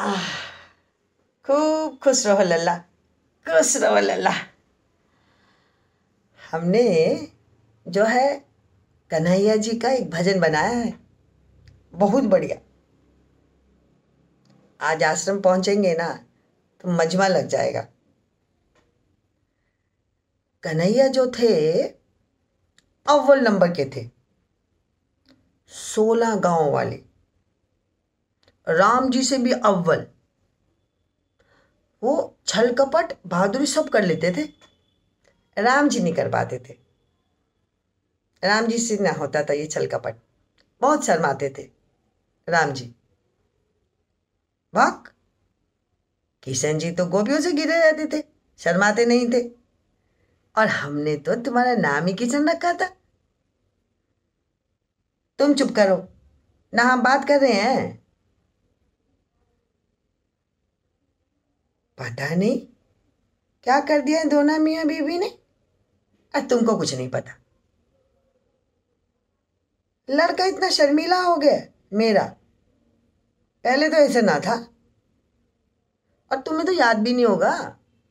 आह खूब खुश रहो लल्ला खुश रहो लल्ला हमने जो है कन्हैया जी का एक भजन बनाया है बहुत बढ़िया आज आश्रम पहुंचेंगे ना तो मजमा लग जाएगा कन्हैया जो थे अव्वल नंबर के थे सोलह गांव वाले राम जी से भी अव्वल वो छल कपट बहादुरी सब कर लेते थे राम जी नहीं कर पाते थे राम जी से ना होता था ये छल कपट बहुत शर्माते थे राम जी वाक किशन जी तो गोपियों से गिरे रहते थे शर्माते नहीं थे और हमने तो तुम्हारा नाम ही किशन रखा था तुम चुप करो ना हम बात कर रहे हैं पता नहीं क्या कर दिया दोनों मियाँ बीवी ने अरे तुमको कुछ नहीं पता लड़का इतना शर्मीला हो गया मेरा पहले तो ऐसे ना था और तुम्हें तो याद भी नहीं होगा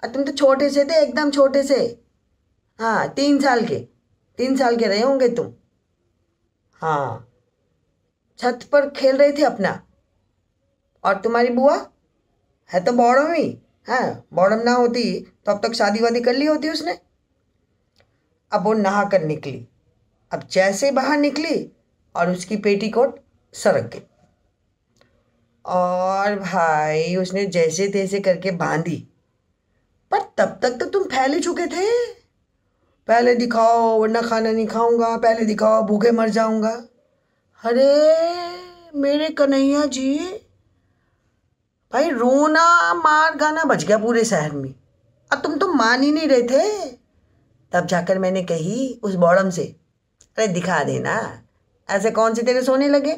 और तुम तो छोटे से थे एकदम छोटे से हाँ तीन साल के तीन साल के रहे होंगे तुम हाँ छत पर खेल रहे थे अपना और तुम्हारी बुआ है तो बौड़ों में हैं हाँ, बॉडम ना होती तो अब तक शादी वादी कर ली होती उसने अब वो नहा कर निकली अब जैसे बाहर निकली और उसकी पेटी कोट सरक गई और भाई उसने जैसे तैसे करके बांधी पर तब तक तो तुम फैले चुके थे पहले दिखाओ वरना खाना नहीं खाऊंगा पहले दिखाओ भूखे मर जाऊंगा अरे मेरे कन्हैया जी भाई रोना मार गाना बच गया पूरे शहर में अब तुम तो मान ही नहीं रहे थे तब जाकर मैंने कही उस बॉडम से अरे दिखा देना ऐसे कौन से तेरे सोने लगे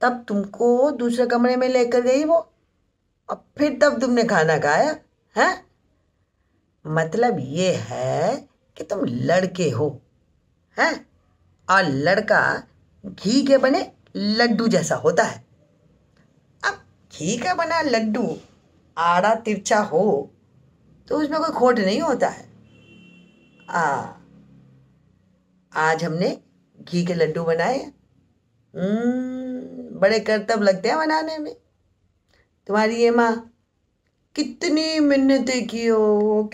तब तुमको दूसरे कमरे में लेकर गई वो और फिर तब तुमने खाना खाया है मतलब ये है कि तुम लड़के हो हैं और लड़का घी के बने लड्डू जैसा होता है घी का बना लड्डू आड़ा तिरछा हो तो उसमें कोई खोट नहीं होता है आ आज हमने घी के लड्डू बनाए हम्म, बड़े करतब लगते हैं बनाने में तुम्हारी ये माँ कितनी मिन्नतें की हो